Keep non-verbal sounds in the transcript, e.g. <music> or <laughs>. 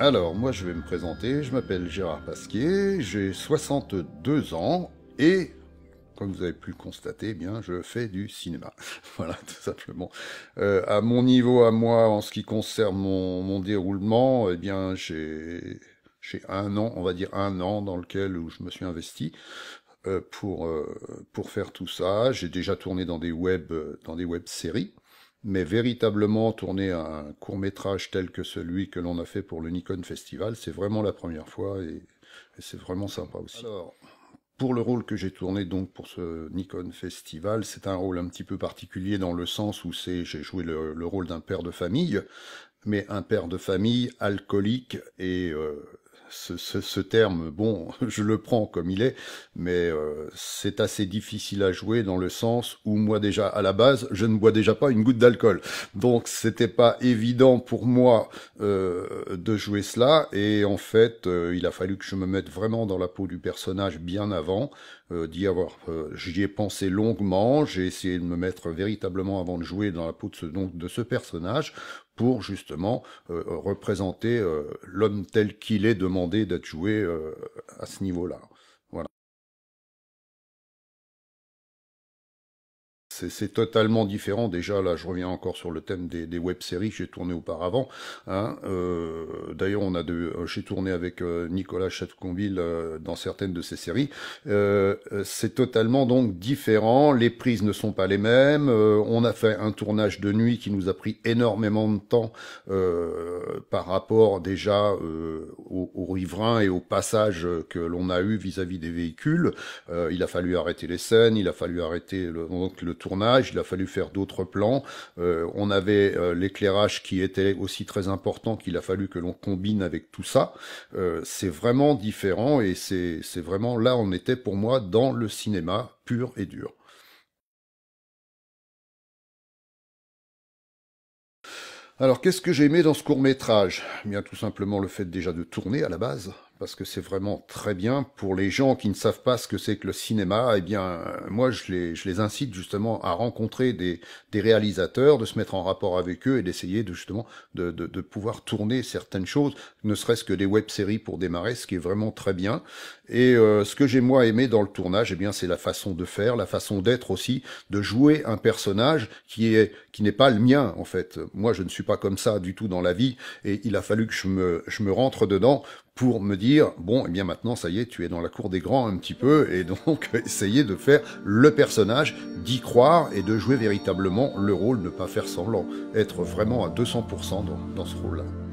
Alors, moi je vais me présenter, je m'appelle Gérard Pasquier, j'ai 62 ans et, comme vous avez pu le constater, eh bien, je fais du cinéma. <laughs> voilà, tout simplement. Euh, à mon niveau, à moi, en ce qui concerne mon, déroulement, eh bien, j'ai un an, on va dire un an dans lequel où je me suis investi euh, pour, euh, pour faire tout ça. J'ai déjà tourné dans des web, dans des web-séries. Mais véritablement tourner un court métrage tel que celui que l'on a fait pour le Nikon Festival, c'est vraiment la première fois et, c'est vraiment sympa aussi. Alors, pour le rôle que j'ai tourné donc pour ce Nikon Festival, c'est un rôle un petit peu particulier dans le sens où c'est j'ai joué le, rôle d'un père de famille, mais un père de famille alcoolique et euh, ce, ce, terme, bon, <laughs> je le prends comme il est, mais euh, c'est assez difficile à jouer dans le sens où moi déjà à la base, je ne bois déjà pas une goutte d'alcool, donc c'était pas évident pour moi euh, de jouer cela, et en fait, euh, il a fallu que je me mette vraiment dans la peau du personnage bien avant d'y avoir. J'y ai pensé longuement, j'ai essayé de me mettre véritablement avant de jouer dans la peau de ce personnage pour justement euh, représenter euh, l'homme tel qu'il est demandé d'être joué euh, à ce niveau-là. c'est totalement différent. Déjà, là, je reviens encore sur le thème des, des web-séries que j'ai tourné auparavant. Hein. Euh, d'ailleurs, on a de, euh, j'ai tourné avec euh, Nicolas Chatconville dans certaines de ces séries. Euh, c'est totalement donc différent. Les prises ne sont pas les mêmes. on a fait un tournage de nuit qui nous a pris énormément de temps par rapport déjà aux, aux, riverains et au passage que l'on a eu vis-à-vis des véhicules. il a fallu arrêter les scènes, il a fallu arrêter le, donc le tournage il a fallu faire d'autres plans. Euh, on avait euh, l'éclairage qui était aussi très important, qu'il a fallu que l'on combine avec tout ça. Euh, c'est vraiment différent et c'est vraiment là on était pour moi dans le cinéma pur et dur. Alors qu'est-ce que j'ai aimé dans ce court métrage eh Bien tout simplement le fait déjà de tourner à la base parce que c'est vraiment très bien. Pour les gens qui ne savent pas ce que c'est que le cinéma, et eh bien, euh, moi, je les, incite justement à rencontrer des, réalisateurs, de se mettre en rapport avec eux et d'essayer de justement de, pouvoir tourner certaines choses, ne serait-ce que des web-séries pour démarrer, ce qui est vraiment très bien. Et euh, ce que j'ai moi aimé dans le tournage, eh bien, c'est la façon de faire, la façon d'être aussi, de jouer un personnage qui n'est pas le mien en fait. Moi, je ne suis pas comme ça du tout dans la vie, et il a fallu que je me rentre dedans pour me dire bon et eh bien maintenant ça y est tu es dans la cour des grands un petit peu et donc <laughs> essayer de faire le personnage d'y croire et de jouer véritablement le rôle ne pas faire semblant être vraiment à 200% dans, dans ce rôle là